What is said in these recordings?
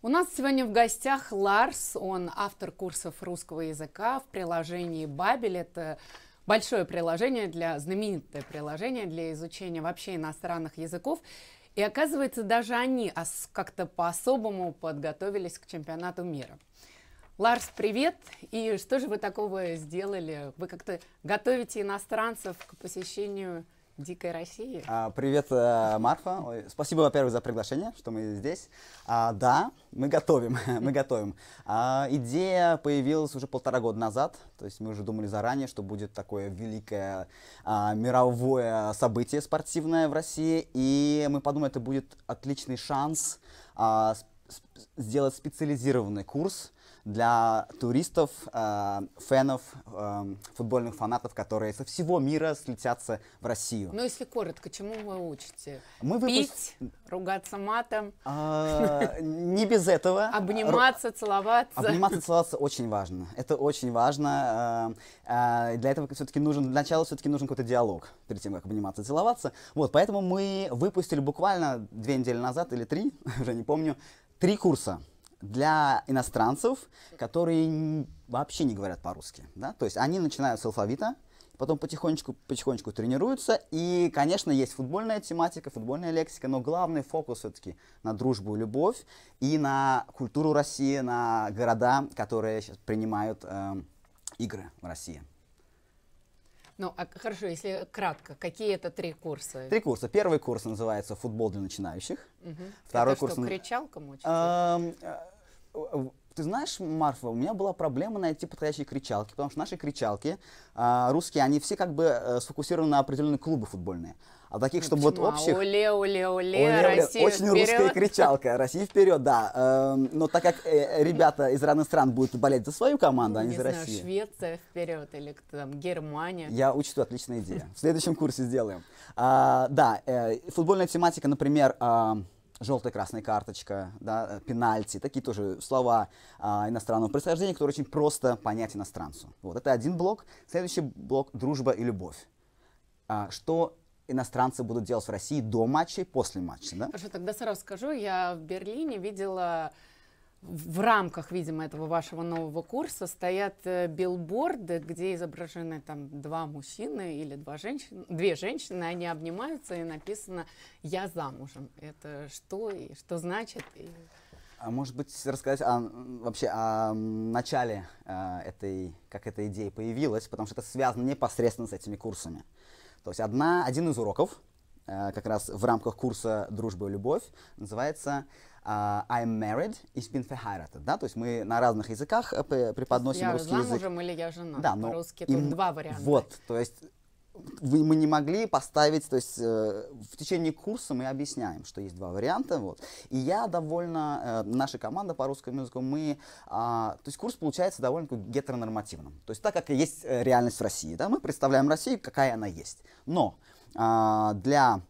У нас сегодня в гостях Ларс, он автор курсов русского языка в приложении «Бабель». Это большое приложение, для, знаменитое приложение для изучения вообще иностранных языков. И оказывается, даже они как-то по-особому подготовились к чемпионату мира. Ларс, привет! И что же вы такого сделали? Вы как-то готовите иностранцев к посещению Дикой России. А, привет, э, Марфа. Ой, спасибо, во-первых, за приглашение, что мы здесь. А, да, мы готовим, мы готовим. А, идея появилась уже полтора года назад, то есть мы уже думали заранее, что будет такое великое а, мировое событие спортивное в России, и мы подумали, это будет отличный шанс а, сделать специализированный курс, для туристов, э, фенов, э, футбольных фанатов, которые со всего мира слетятся в Россию. Ну, если коротко, чему вы учите? Мы выпуск... Пить, ругаться матом? Э, не без этого. Обниматься, целоваться? Обниматься, целоваться очень важно. Это очень важно. Э, э для этого все-таки нужен, для начала все-таки нужен какой-то диалог перед тем, как обниматься, целоваться. Вот, поэтому мы выпустили буквально две недели назад или три, уже не помню, три курса для иностранцев, которые вообще не говорят по-русски. Да? То есть они начинают с алфавита, потом потихонечку, потихонечку тренируются. И, конечно, есть футбольная тематика, футбольная лексика, но главный фокус все-таки на дружбу и любовь и на культуру России, на города, которые сейчас принимают э, игры в России. Ну, а хорошо, если кратко, какие это три курса? Три курса. Первый курс называется «Футбол для начинающих». Угу. Второй это курс... что, кричалка мучить? ты знаешь, Марфа, у меня была проблема найти подходящие кричалки, потому что наши кричалки, э, русские, они все как бы э, сфокусированы на определенные клубы футбольные. А таких, чтобы почему? вот общих... Уле, уле, уле, уле, Россия Очень вперед. русская кричалка. Россия вперед, да. Э, но так как э, ребята из разных стран будут болеть за свою команду, ну, а не, не за знаю, Россию. Швеция вперед или кто там, Германия. Я учту, отличная идея. В следующем курсе сделаем. А, да, э, футбольная тематика, например... Э, желтая красная карточка, да, э, пенальти, такие тоже слова а, иностранного происхождения, которые очень просто понять иностранцу. Вот это один блок. Следующий блок – дружба и любовь. А, что иностранцы будут делать в России до матча и после матча. Да? Хорошо, тогда сразу скажу, я в Берлине видела в рамках, видимо, этого вашего нового курса стоят э, билборды, где изображены там два мужчины или два женщины, две женщины, они обнимаются и написано «Я замужем». Это что и что значит? И... А может быть, рассказать о, вообще о начале э, этой, как эта идея появилась, потому что это связано непосредственно с этими курсами. То есть одна, один из уроков, э, как раз в рамках курса «Дружба и любовь», называется Uh, I'm married и been verheiratet, да, то есть мы на разных языках э, преподносим я русский язык. Я или я жена, да, но по тут им, два варианта. Вот, то есть мы не могли поставить, то есть э, в течение курса мы объясняем, что есть два варианта, вот. И я довольно, э, наша команда по русскому языку, мы, а, то есть курс получается довольно гетеронормативным, то есть так как есть реальность в России, да, мы представляем Россию, какая она есть, но а, для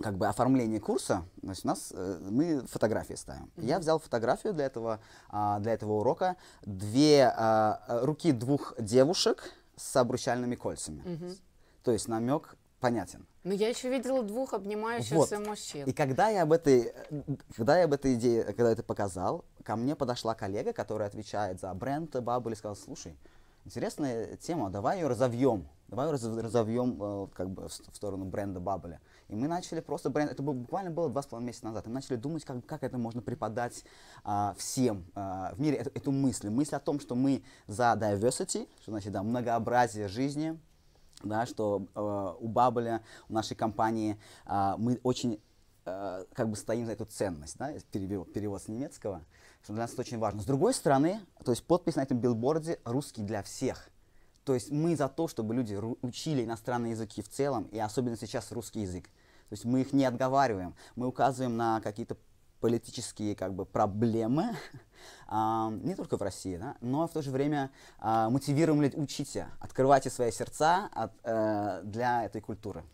как бы оформление курса, значит, у нас э, мы фотографии ставим. Mm -hmm. Я взял фотографию для этого, э, для этого урока. Две а, э, руки двух девушек с обручальными кольцами. Mm -hmm. То есть намек понятен. Но ну, я еще видела двух обнимающихся вот. мужчин. И когда я об этой, э, когда я об этой идее, когда это показал, ко мне подошла коллега, которая отвечает за бренд Баббли, и сказала, слушай, Интересная тема, давай ее разовьем. Давай ее разовьем э, как бы в сторону бренда Бабеля. И мы начали просто бренд, это буквально было два с половиной месяца назад, и мы начали думать, как, как это можно преподать а, всем а, в мире эту, эту мысль. Мысль о том, что мы за diversity, что значит да, многообразие жизни, да, что э, у Бабеля, у нашей компании э, мы очень э, как бы стоим за эту ценность, да, перевод, перевод с немецкого, что для нас это очень важно. С другой стороны, то есть подпись на этом билборде «Русский для всех». То есть мы за то, чтобы люди учили иностранные языки в целом, и особенно сейчас русский язык. То есть мы их не отговариваем, мы указываем на какие-то политические как бы проблемы, а, не только в России, да, но в то же время а, мотивируем людей, учите, открывайте свои сердца от, а, для этой культуры.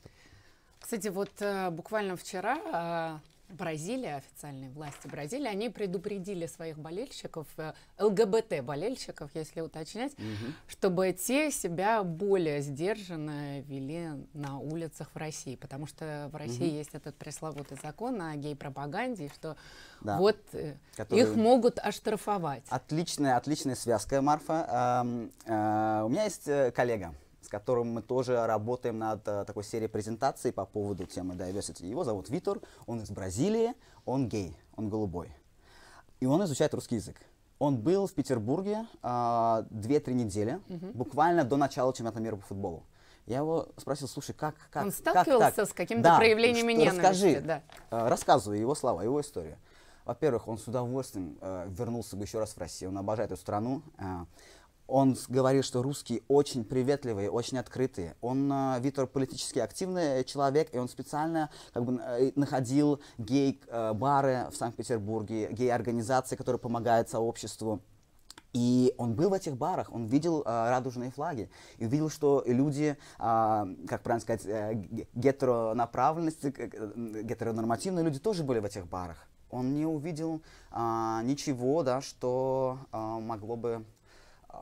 Кстати, вот э, буквально вчера э, Бразилия, официальные власти Бразилии, они предупредили своих болельщиков, э, ЛГБТ-болельщиков, если уточнять, угу. чтобы те себя более сдержанно вели на улицах в России, потому что в России угу. есть этот пресловутый закон о гей-пропаганде, что да. вот Который... их могут оштрафовать. Отличная, отличная связка, Марфа. у меня есть коллега, с которым мы тоже работаем над э, такой серией презентаций по поводу темы diversity. Его зовут Витор, он из Бразилии, он гей, он голубой. И он изучает русский язык. Он был в Петербурге э, а, 2-3 недели, угу. буквально до начала чемпионата мира по футболу. Я его спросил, слушай, как, как, Он сталкивался как так? с какими-то да, проявлениями что, ненависти. Расскажи, да. э, рассказывай его слова, его историю. Во-первых, он с удовольствием э, вернулся бы еще раз в Россию. Он обожает эту страну. Э, он говорит, что русские очень приветливые, очень открытые. Он, э, Витор, политически активный э, человек, и он специально как бы, э, находил гей-бары в Санкт-Петербурге, гей-организации, которые помогают сообществу. И он был в этих барах, он видел а, радужные флаги, и увидел, что люди, а, как правильно сказать, э, гетеронаправленности, гетеронормативные люди тоже были в этих барах. Он не увидел а, ничего, да, что э, могло бы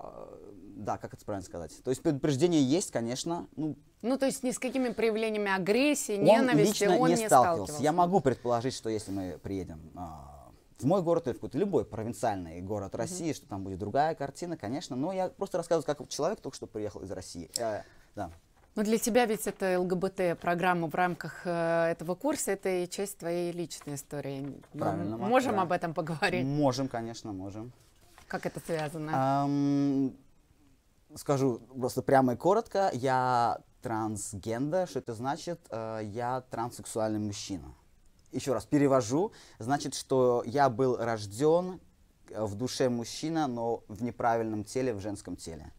а, да, как это правильно сказать? То есть предупреждение есть, конечно. Ну, ну то есть ни с какими проявлениями агрессии, он ненависти лично он не, не сталкивался. сталкивался. Я могу предположить, что если мы приедем а, в мой город или в какой-то любой провинциальный город mm-hmm. России, что там будет другая картина, конечно. Но я просто рассказываю, как человек только что приехал из России. Э, да. Но для тебя ведь это ЛГБТ-программа в рамках э, этого курса, это и часть твоей личной истории. Правильно. Мы можем да. об этом поговорить? Можем, конечно, можем. Как это связано? Эм, скажу просто прямо и коротко. Я трансгендер. Что это значит? Э, я транссексуальный мужчина. Еще раз перевожу. Значит, что я был рожден э, в душе мужчина, но в неправильном теле, в женском теле.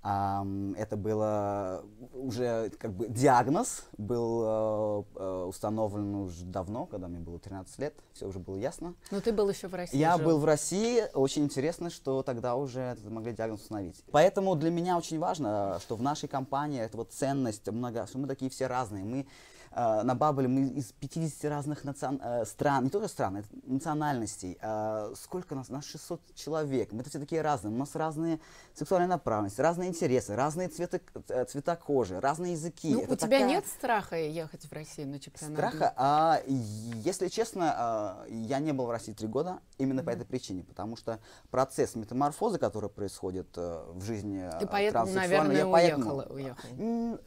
Это было э, уже как бы диагноз был э, э, установлен уже давно, когда мне было 13 лет, все уже было ясно. Но ты был еще в России. Я жил. был в России. Очень интересно, что тогда уже могли диагноз установить. Поэтому для меня очень важно, что в нашей компании это вот ценность, много, что мы такие все разные. Мы Э, на Бабле мы из 50 разных национ... Э, стран, не только стран, это национальностей. А сколько нас? Нас 600 человек. Мы все такие разные. У нас разные сексуальные направленности, разные интересы, разные цветы, э, цвета кожи, разные языки. Ну, это у такая... тебя нет страха ехать в Россию на чемпионат? Страха? А, если честно, а, я не был в России три года именно mm-hmm. по этой причине, потому что процесс метаморфозы, который происходит в жизни Ты поэтому, наверное, я поэтому, уехала, уехала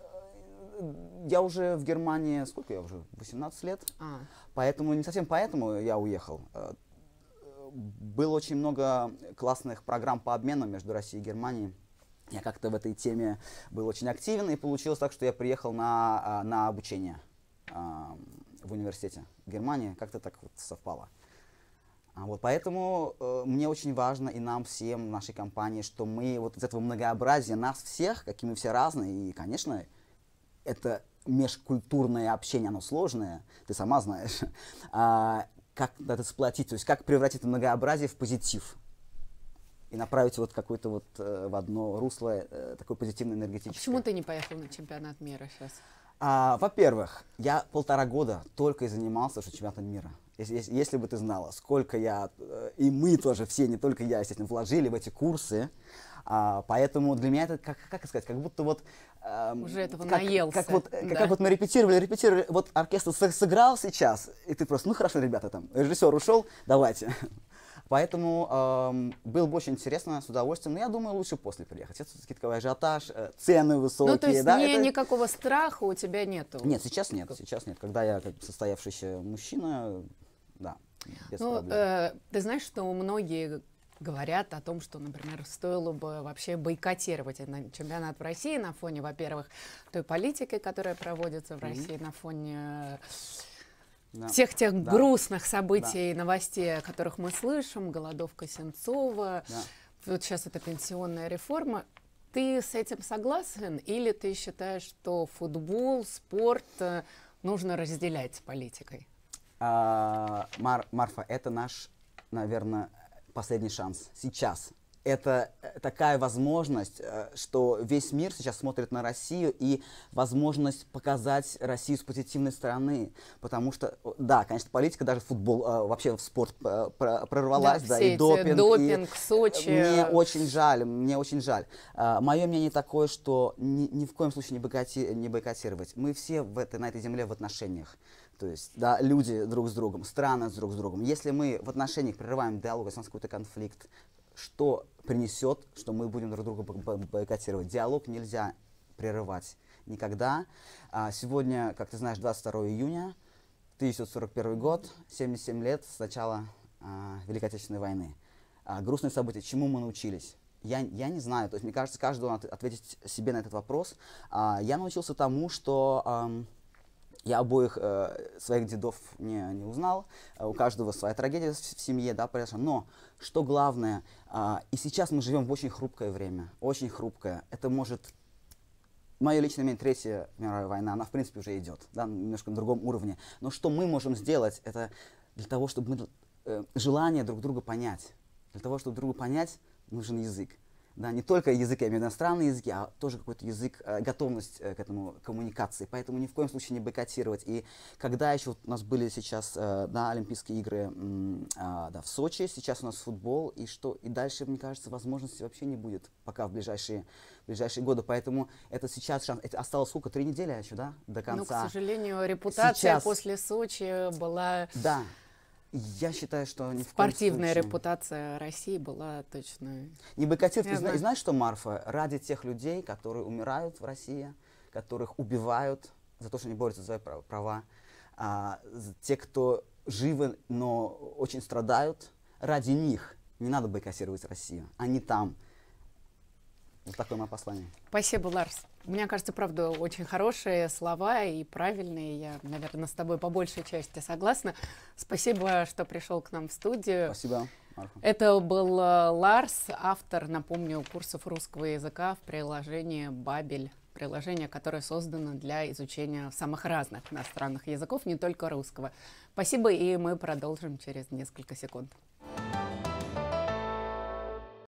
я уже в Германии, сколько я уже, 18 лет. А. Поэтому, не совсем поэтому я уехал. Э, было очень много классных программ по обмену между Россией и Германией. Я как-то в этой теме был очень активен, и получилось так, что я приехал на, э, на обучение э, в университете Германии. Как-то так вот совпало. А вот, поэтому э, мне очень важно и нам всем, нашей компании, что мы вот из этого многообразия нас всех, какие мы все разные, и, конечно, это межкультурное общение, оно сложное, ты сама знаешь. А, как надо сплотить, то есть как превратить многообразие в позитив и направить вот какое-то вот э, в одно русло э, такое позитивное энергетическое. А почему ты не поехал на чемпионат мира сейчас? А, во-первых, я полтора года только и занимался что чемпионатом мира. Если, если, если бы ты знала, сколько я, э, и мы тоже все, не только я, естественно, вложили в эти курсы, а, поэтому для меня это, как, как сказать, как будто вот... Эм, Уже этого как, наелся. Как вот, как, э, да. как вот мы репетировали, репетировали, вот оркестр сыграл сейчас, и ты просто, ну хорошо, ребята, там, режиссер ушел, давайте. Поэтому эм, было бы очень интересно, с удовольствием. Но я думаю, лучше после приехать. Это все-таки такой ажиотаж, э, цены высокие. Ну, то есть да, не, это... никакого страха у тебя нету? Нет, сейчас нет, сейчас нет. Когда я как состоявшийся мужчина, да, без ну, проблем. Э, ты знаешь, что многие говорят о том, что, например, стоило бы вообще бойкотировать чемпионат в России на фоне, во-первых, той политики, которая проводится в mm-hmm. России, на фоне да. всех тех да. грустных событий и да. новостей, о которых мы слышим, голодовка Сенцова, да. вот сейчас это пенсионная реформа. Ты с этим согласен или ты считаешь, что футбол, спорт э, нужно разделять с политикой? А, Мар, Марфа, это наш, наверное, последний шанс сейчас. Это э, такая возможность, э, что весь мир сейчас смотрит на Россию и возможность показать Россию с позитивной стороны. Потому что, да, конечно, политика, даже футбол, э, вообще в спорт прорвалась, да, да и допинг. допинг, и Сочи. Мне очень жаль, мне очень жаль. Мое мнение такое, что ни, ни в коем случае не, бойкоти, не бойкотировать. Мы все в этой, на этой земле в отношениях то есть да, люди друг с другом, страны друг с другом. Если мы в отношениях прерываем диалог, если у нас какой-то конфликт, что принесет, что мы будем друг друга бойкотировать? Диалог нельзя прерывать никогда. А сегодня, как ты знаешь, 22 июня 1941 год, 77 лет с начала а, Великой Отечественной войны. А, грустные события. Чему мы научились? Я, я не знаю. То есть, мне кажется, каждый должен ответить себе на этот вопрос. А, я научился тому, что... А, я обоих э, своих дедов не, не узнал, э, у каждого своя трагедия в, семье, да, произошла. Но что главное, э, и сейчас мы живем в очень хрупкое время, очень хрупкое. Это может мое личное мнение, Третья мировая война, она, в принципе, уже идет, да, немножко на другом уровне. Но что мы можем сделать, это для того, чтобы мы э, желание друг друга понять. Для того, чтобы друга понять, нужен язык да, не только язык, я иностранные языки, а тоже какой-то язык, э, готовность э, к этому коммуникации. Поэтому ни в коем случае не бойкотировать. И когда еще вот у нас были сейчас э, да, Олимпийские игры а, да, в Сочи, сейчас у нас футбол, и что и дальше, мне кажется, возможности вообще не будет пока в ближайшие, в ближайшие годы. Поэтому это сейчас шанс. Это осталось сколько? Три недели еще, да, до конца? Ну, к сожалению, репутация сейчас... после Сочи была... Да, я считаю, что ни Спортивная в репутация России была точно... Не быкатив. ты зна- знаешь что, Марфа? Ради тех людей, которые умирают в России, которых убивают за то, что они борются за свои права, а, те, кто живы, но очень страдают, ради них не надо бойкотировать Россию. Они там. Вот такое мое послание. Спасибо, Ларс. Мне кажется, правда, очень хорошие слова и правильные. Я, наверное, с тобой по большей части согласна. Спасибо, что пришел к нам в студию. Спасибо. Марко. Это был э, Ларс, автор, напомню, курсов русского языка в приложении «Бабель». Приложение, которое создано для изучения самых разных иностранных языков, не только русского. Спасибо, и мы продолжим через несколько секунд.